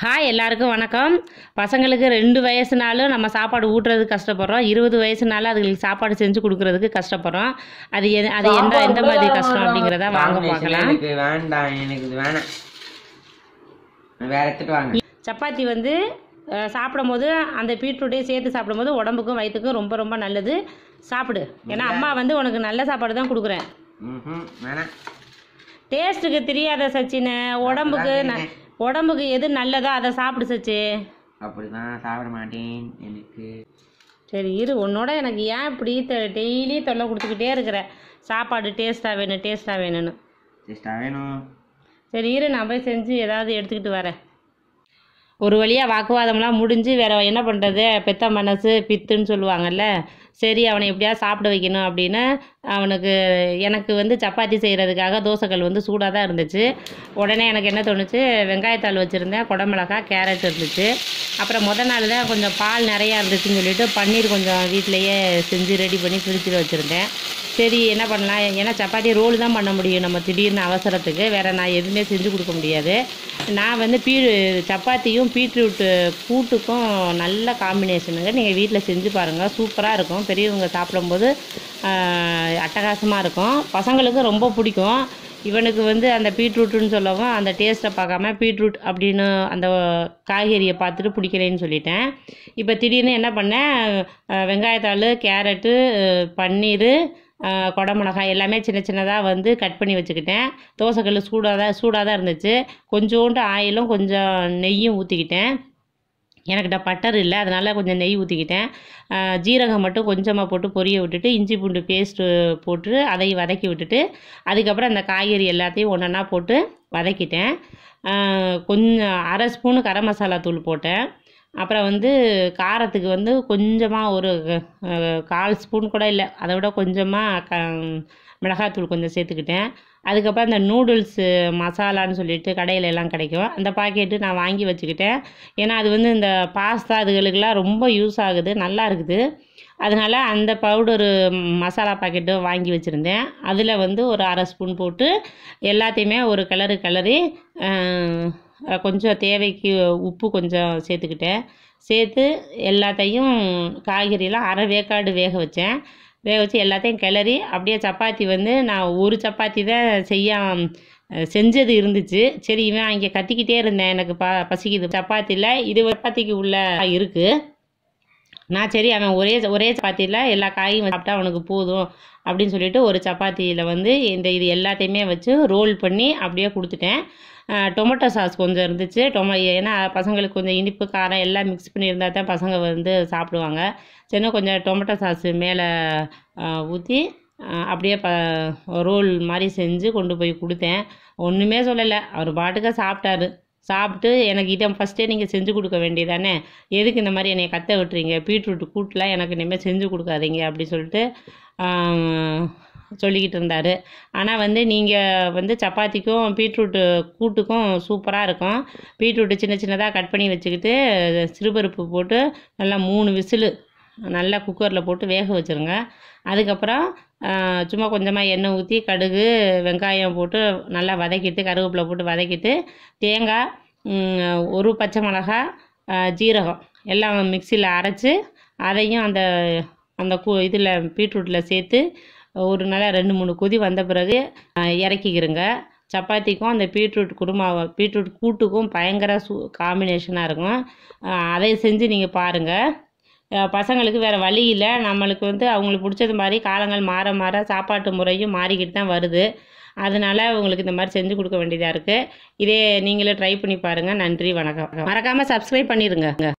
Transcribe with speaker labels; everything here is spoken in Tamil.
Speaker 1: ஹாய் எல்லாருக்கும் வணக்கம் பசங்களுக்கு ரெண்டு வயசுனாலும் நம்ம சாப்பாடு ஊட்டுறதுக்கு கஷ்டப்படுறோம் இருபது வயசுனாலும் அதுங்களுக்கு சாப்பாடு செஞ்சு கொடுக்கறதுக்கு கஷ்டப்படுறோம் அது எ அது எந்த எந்த மாதிரி கஷ்டம் அப்படிங்கிறத வாங்க பார்க்கலாம் வேண்டாம் எனக்கு இது வேணாம் வேற எடுத்துட்டு வாங்க சப்பாத்தி வந்து சாப்பிடும்போது அந்த பீட்ரூட்டையும் சேர்த்து சாப்பிடும்போது உடம்புக்கும் வயிற்றுக்கும் ரொம்ப ரொம்ப நல்லது சாப்பிடு ஏன்னா அம்மா வந்து உனக்கு நல்ல சாப்பாடு தான் கொடுக்குறேன் டேஸ்ட்டுக்கு தெரியாத சச்சினை உடம்புக்கு உடம்புக்கு எது நல்லதோ அதை சாப்பிடு சச்சு அப்படிதான் சாப்பிட மாட்டேன் எனக்கு சரி இரு உன்னோட எனக்கு ஏன் இப்படி டெய்லி தொல்லை கொடுத்துக்கிட்டே இருக்கிற சாப்பாடு டேஸ்ட்டாக வேணும் டேஸ்ட்டாக வேணும்னு டேஸ்ட்டாக வேணும் சரி இரு நான் போய் செஞ்சு ஏதாவது எடுத்துக்கிட்டு வரேன் ஒரு வழியாக வாக்குவாதம்லாம் முடிஞ்சு வேறு என்ன பண்ணுறது பெத்த மனசு பித்துன்னு சொல்லுவாங்கல்ல சரி அவனை எப்படியாவது சாப்பிட வைக்கணும் அப்படின்னு அவனுக்கு எனக்கு வந்து சப்பாத்தி செய்கிறதுக்காக தோசைக்கல் வந்து சூடாக தான் இருந்துச்சு உடனே எனக்கு என்ன தோணுச்சு வெங்காயத்தாள் வச்சுருந்தேன் குடமிளகாய் கேரட் இருந்துச்சு அப்புறம் முத நாள் தான் கொஞ்சம் பால் நிறையா இருந்துச்சுன்னு சொல்லிட்டு பன்னீர் கொஞ்சம் வீட்டிலையே செஞ்சு ரெடி பண்ணி ஃப்ரிட்ஜில் வச்சுருந்தேன் சரி என்ன பண்ணலாம் ஏன்னா சப்பாத்தி ரோல் தான் பண்ண முடியும் நம்ம திடீர்னு அவசரத்துக்கு வேறு நான் எதுவுமே செஞ்சு கொடுக்க முடியாது நான் வந்து பீ சப்பாத்தியும் பீட்ரூட்டு கூட்டுக்கும் நல்ல காம்பினேஷனுங்க நீங்கள் வீட்டில் செஞ்சு பாருங்கள் சூப்பராக இருக்கும் பெரியவங்க சாப்பிடும்போது அட்டகாசமாக இருக்கும் பசங்களுக்கு ரொம்ப பிடிக்கும் இவனுக்கு வந்து அந்த பீட்ரூட்டுன்னு சொல்லவும் அந்த டேஸ்ட்டை பார்க்காம பீட்ரூட் அப்படின்னு அந்த காய்கறியை பார்த்துட்டு பிடிக்கலேன்னு சொல்லிட்டேன் இப்போ திடீர்னு என்ன பண்ணேன் வெங்காயத்தாள் கேரட்டு பன்னீர் கொடை மிளகாய் எல்லாமே சின்ன சின்னதாக வந்து கட் பண்ணி வச்சுக்கிட்டேன் தோசைக்கல் சூடாக தான் சூடாக தான் இருந்துச்சு கொஞ்சோண்டு ஆயிலும் கொஞ்சம் நெய்யும் ஊற்றிக்கிட்டேன் எனக்கிட்ட பட்டர் இல்லை அதனால் கொஞ்சம் நெய் ஊற்றிக்கிட்டேன் ஜீரகம் மட்டும் கொஞ்சமாக போட்டு பொரிய விட்டுட்டு இஞ்சி பூண்டு பேஸ்ட்டு போட்டு அதை வதக்கி விட்டுட்டு அதுக்கப்புறம் அந்த காய்கறி எல்லாத்தையும் ஒன்றா போட்டு வதக்கிட்டேன் கொஞ்சம் அரை ஸ்பூனு கரம் மசாலா தூள் போட்டேன் அப்புறம் வந்து காரத்துக்கு வந்து கொஞ்சமாக ஒரு கால் ஸ்பூன் கூட இல்லை அதை விட கொஞ்சமாக க மிளகாத்தூள் கொஞ்சம் சேர்த்துக்கிட்டேன் அதுக்கப்புறம் அந்த நூடுல்ஸு மசாலான்னு சொல்லிட்டு கடையில் எல்லாம் கிடைக்கும் அந்த பாக்கெட்டு நான் வாங்கி வச்சுக்கிட்டேன் ஏன்னா அது வந்து இந்த பாஸ்தா அதுகளுக்கெல்லாம் ரொம்ப யூஸ் ஆகுது நல்லா இருக்குது அதனால் அந்த பவுடரு மசாலா பாக்கெட்டும் வாங்கி வச்சுருந்தேன் அதில் வந்து ஒரு அரை ஸ்பூன் போட்டு எல்லாத்தையுமே ஒரு கலரு கலரி கொஞ்சம் தேவைக்கு உப்பு கொஞ்சம் சேர்த்துக்கிட்டேன் சேர்த்து எல்லாத்தையும் காய்கறியெலாம் அரை வேக்காடு வேக வச்சேன் வேக வச்சு எல்லாத்தையும் கிளறி அப்படியே சப்பாத்தி வந்து நான் ஒரு சப்பாத்தி தான் செய்ய செஞ்சது இருந்துச்சு சரி இவன் இங்கே கத்திக்கிட்டே இருந்தேன் எனக்கு ப பசிக்குது சப்பாத்தியில் இது சப்பாத்திக்கு உள்ள இருக்குது நான் சரி அவன் ஒரே ஒரே சப்பாத்தியில் எல்லா காயும் சாப்பிட்டா அவனுக்கு போதும் அப்படின்னு சொல்லிட்டு ஒரு சப்பாத்தியில் வந்து இந்த இது எல்லாத்தையுமே வச்சு ரோல் பண்ணி அப்படியே கொடுத்துட்டேன் டொமேட்டோ சாஸ் கொஞ்சம் இருந்துச்சு டொமோ ஏன்னா பசங்களுக்கு கொஞ்சம் இனிப்பு காரம் எல்லாம் மிக்ஸ் பண்ணியிருந்தால் தான் பசங்க வந்து சாப்பிடுவாங்க சின்ன கொஞ்சம் டொமேட்டோ சாஸ் மேலே ஊற்றி அப்படியே ப ரோல் மாதிரி செஞ்சு கொண்டு போய் கொடுத்தேன் ஒன்றுமே சொல்லலை அவர் பாட்டுக்காக சாப்பிட்டாரு சாப்பிட்டு எனக்கு இதை ஃபஸ்ட்டே நீங்கள் செஞ்சு கொடுக்க வேண்டியதானே எதுக்கு இந்த மாதிரி என்னை கத்த விட்டுறீங்க பீட்ரூட் கூட்டெலாம் எனக்கு இனிமேல் செஞ்சு கொடுக்காதீங்க அப்படி சொல்லிட்டு சொல்லிக்கிட்டு இருந்தார் ஆனால் வந்து நீங்கள் வந்து சப்பாத்திக்கும் பீட்ரூட்டு கூட்டுக்கும் சூப்பராக இருக்கும் பீட்ரூட்டு சின்ன சின்னதாக கட் பண்ணி வச்சுக்கிட்டு சிறுபருப்பு போட்டு நல்லா மூணு விசிலு நல்லா குக்கரில் போட்டு வேக வச்சுருங்க அதுக்கப்புறம் சும்மா கொஞ்சமாக எண்ணெய் ஊற்றி கடுகு வெங்காயம் போட்டு நல்லா வதக்கிட்டு கருவேப்பிலை போட்டு வதக்கிட்டு தேங்காய் ஒரு பச்சை மிளகா ஜீரகம் எல்லாம் மிக்சியில் அரைச்சி அதையும் அந்த அந்த கு இதில் பீட்ரூட்டில் சேர்த்து ஒரு நல்லா ரெண்டு மூணு கொதி வந்த பிறகு இறக்கிக்கிறங்க சப்பாத்திக்கும் அந்த பீட்ரூட் குருமாவை பீட்ரூட் கூட்டுக்கும் பயங்கர சூ காம்பினேஷனாக இருக்கும் அதை செஞ்சு நீங்கள் பாருங்கள் பசங்களுக்கு வேறு வழி இல்லை நம்மளுக்கு வந்து அவங்களுக்கு பிடிச்சது மாதிரி காலங்கள் மாற மாற சாப்பாட்டு முறையும் மாறிக்கிட்டு தான் வருது அதனால் உங்களுக்கு இந்த மாதிரி செஞ்சு கொடுக்க வேண்டியதாக இருக்குது இதே நீங்களே ட்ரை பண்ணி பாருங்கள் நன்றி வணக்கம் மறக்காமல் சப்ஸ்கிரைப் பண்ணிடுங்க